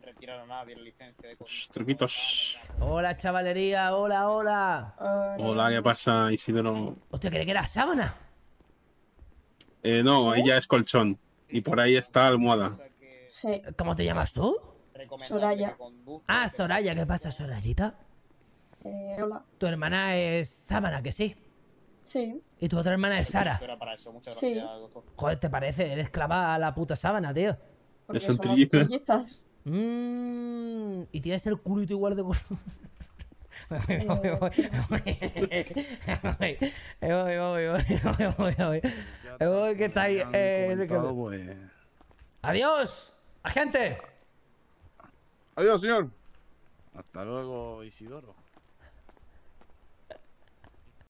retirar a nadie la licencia de Truquitos. Hola, chavalería. Hola, hola. Hola, ¿qué pasa, Isidro? ¿Usted cree que era sábana. Eh, no, ella es colchón. Y por ahí está almohada. ¿Cómo te llamas tú? Soraya. Ah, Soraya, ¿qué pasa, Sorayita? Eh, hola. Tu hermana es sábana, que sí. Sí. Y tu otra hermana es Sara. sí. Joder, ¿te parece? Eres clava a la puta sábana, tío. Porque son Mm, y tienes el culito igual de voy, que eh, pues. Adiós, agente. Adiós, señor. Hasta luego, Isidoro.